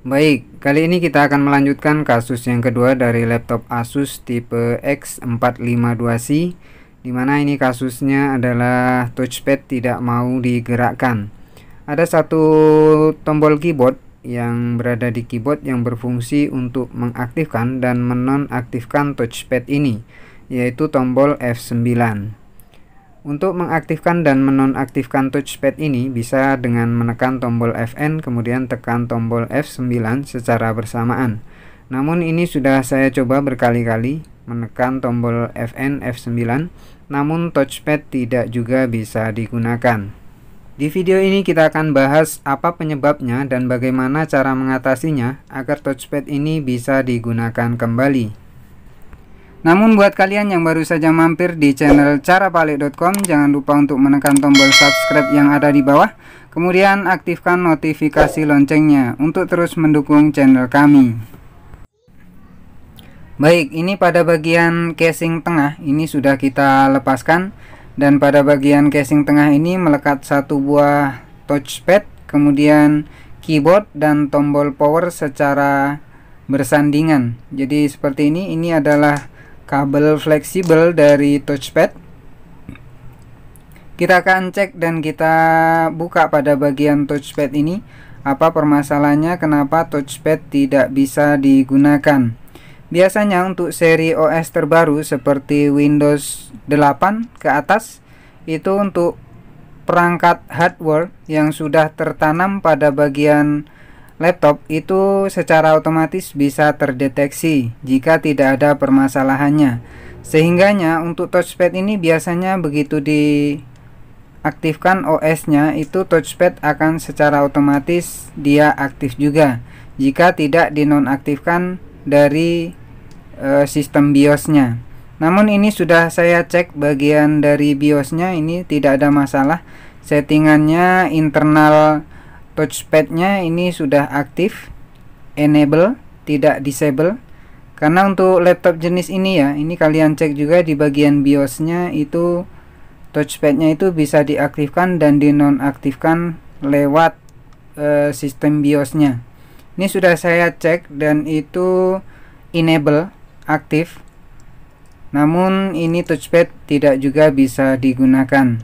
Baik, kali ini kita akan melanjutkan kasus yang kedua dari laptop Asus tipe X452C di mana ini kasusnya adalah touchpad tidak mau digerakkan. Ada satu tombol keyboard yang berada di keyboard yang berfungsi untuk mengaktifkan dan menonaktifkan touchpad ini, yaitu tombol F9. Untuk mengaktifkan dan menonaktifkan touchpad ini bisa dengan menekan tombol Fn kemudian tekan tombol F9 secara bersamaan. Namun ini sudah saya coba berkali-kali menekan tombol Fn F9 namun touchpad tidak juga bisa digunakan. Di video ini kita akan bahas apa penyebabnya dan bagaimana cara mengatasinya agar touchpad ini bisa digunakan kembali. Namun buat kalian yang baru saja mampir di channel carapalik.com jangan lupa untuk menekan tombol subscribe yang ada di bawah kemudian aktifkan notifikasi loncengnya untuk terus mendukung channel kami Baik ini pada bagian casing tengah ini sudah kita lepaskan dan pada bagian casing tengah ini melekat satu buah touchpad kemudian keyboard dan tombol power secara bersandingan jadi seperti ini ini adalah kabel fleksibel dari touchpad kita akan cek dan kita buka pada bagian touchpad ini apa permasalahannya kenapa touchpad tidak bisa digunakan biasanya untuk seri OS terbaru seperti Windows 8 ke atas itu untuk perangkat hardware yang sudah tertanam pada bagian laptop itu secara otomatis bisa terdeteksi jika tidak ada permasalahannya. Sehingganya untuk touchpad ini biasanya begitu diaktifkan OS-nya itu touchpad akan secara otomatis dia aktif juga jika tidak dinonaktifkan dari e, sistem BIOS-nya. Namun ini sudah saya cek bagian dari BIOS-nya ini tidak ada masalah. Settingannya internal touchpadnya ini sudah aktif enable tidak disable karena untuk laptop jenis ini ya ini kalian cek juga di bagian biosnya itu touchpadnya itu bisa diaktifkan dan dinonaktifkan lewat e, sistem biosnya ini sudah saya cek dan itu enable aktif namun ini touchpad tidak juga bisa digunakan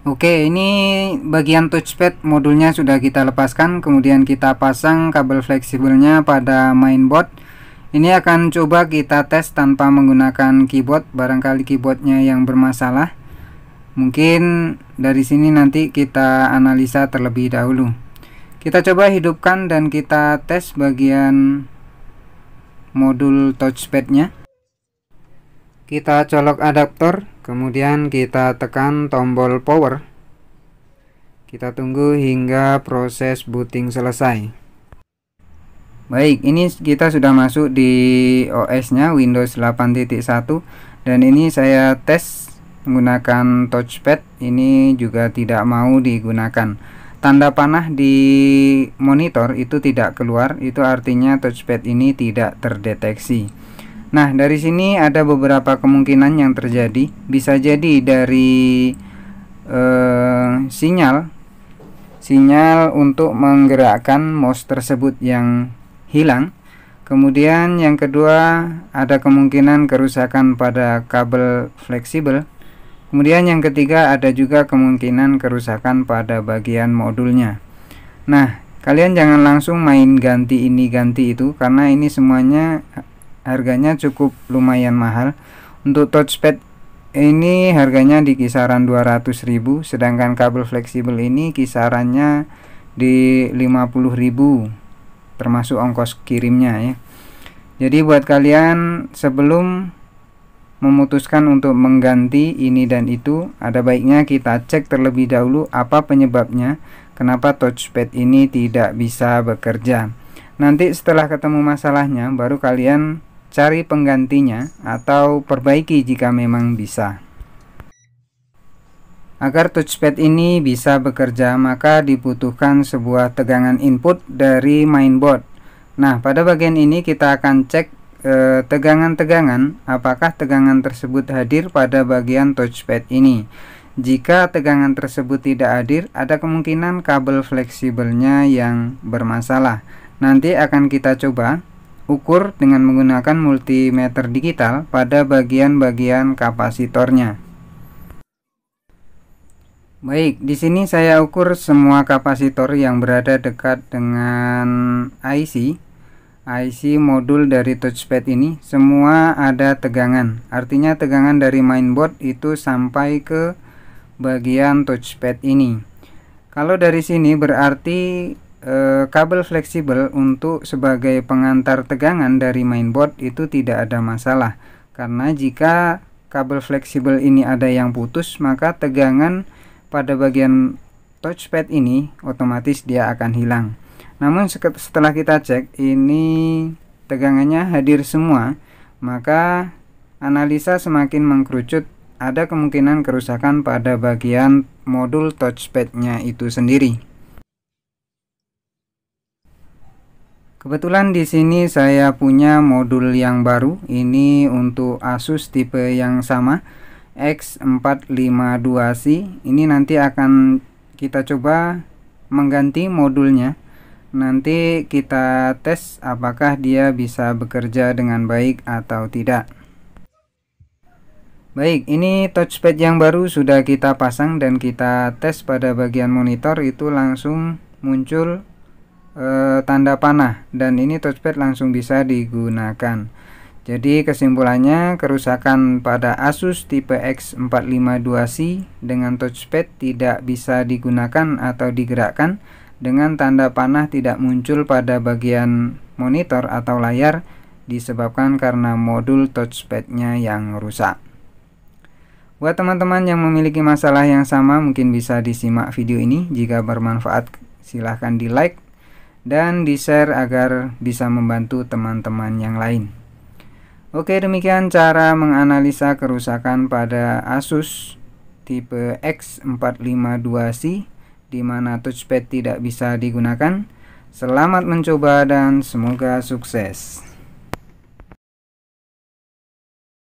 Oke, ini bagian touchpad modulnya sudah kita lepaskan, kemudian kita pasang kabel fleksibelnya pada mainboard. Ini akan coba kita tes tanpa menggunakan keyboard, barangkali keyboardnya yang bermasalah. Mungkin dari sini nanti kita analisa terlebih dahulu. Kita coba hidupkan dan kita tes bagian modul touchpadnya. Kita colok adaptor kemudian kita tekan tombol power kita tunggu hingga proses booting selesai baik ini kita sudah masuk di OS nya Windows 8.1 dan ini saya tes menggunakan touchpad ini juga tidak mau digunakan tanda panah di monitor itu tidak keluar itu artinya touchpad ini tidak terdeteksi Nah, dari sini ada beberapa kemungkinan yang terjadi. Bisa jadi dari eh, sinyal sinyal untuk menggerakkan mouse tersebut yang hilang. Kemudian yang kedua, ada kemungkinan kerusakan pada kabel fleksibel. Kemudian yang ketiga, ada juga kemungkinan kerusakan pada bagian modulnya. Nah, kalian jangan langsung main ganti ini ganti itu karena ini semuanya harganya cukup lumayan mahal untuk touchpad ini harganya di kisaran 200.000 sedangkan kabel fleksibel ini kisarannya di 50.000 termasuk ongkos kirimnya ya jadi buat kalian sebelum memutuskan untuk mengganti ini dan itu ada baiknya kita cek terlebih dahulu apa penyebabnya kenapa touchpad ini tidak bisa bekerja nanti setelah ketemu masalahnya baru kalian cari penggantinya atau perbaiki jika memang bisa. Agar touchpad ini bisa bekerja, maka dibutuhkan sebuah tegangan input dari mainboard. Nah, pada bagian ini kita akan cek eh, tegangan-tegangan, apakah tegangan tersebut hadir pada bagian touchpad ini. Jika tegangan tersebut tidak hadir, ada kemungkinan kabel fleksibelnya yang bermasalah. Nanti akan kita coba ukur dengan menggunakan multimeter digital pada bagian-bagian kapasitornya. Baik, di sini saya ukur semua kapasitor yang berada dekat dengan IC. IC modul dari touchpad ini semua ada tegangan. Artinya tegangan dari mainboard itu sampai ke bagian touchpad ini. Kalau dari sini berarti Eh, kabel fleksibel untuk sebagai pengantar tegangan dari mainboard itu tidak ada masalah karena jika kabel fleksibel ini ada yang putus maka tegangan pada bagian touchpad ini otomatis dia akan hilang namun setelah kita cek ini tegangannya hadir semua maka analisa semakin mengkerucut ada kemungkinan kerusakan pada bagian modul touchpadnya itu sendiri Kebetulan di sini saya punya modul yang baru. Ini untuk Asus tipe yang sama X452C. Ini nanti akan kita coba mengganti modulnya. Nanti kita tes apakah dia bisa bekerja dengan baik atau tidak. Baik, ini touchpad yang baru sudah kita pasang dan kita tes pada bagian monitor itu langsung muncul e, tanda panah dan ini touchpad langsung bisa digunakan. Jadi kesimpulannya kerusakan pada Asus tipe X452C dengan touchpad tidak bisa digunakan atau digerakkan dengan tanda panah tidak muncul pada bagian monitor atau layar disebabkan karena modul touchpadnya yang rusak. Buat teman-teman yang memiliki masalah yang sama mungkin bisa disimak video ini jika bermanfaat silahkan di like dan di-share agar bisa membantu teman-teman yang lain. Oke, demikian cara menganalisa kerusakan pada Asus tipe X452C di mana touchpad tidak bisa digunakan. Selamat mencoba dan semoga sukses.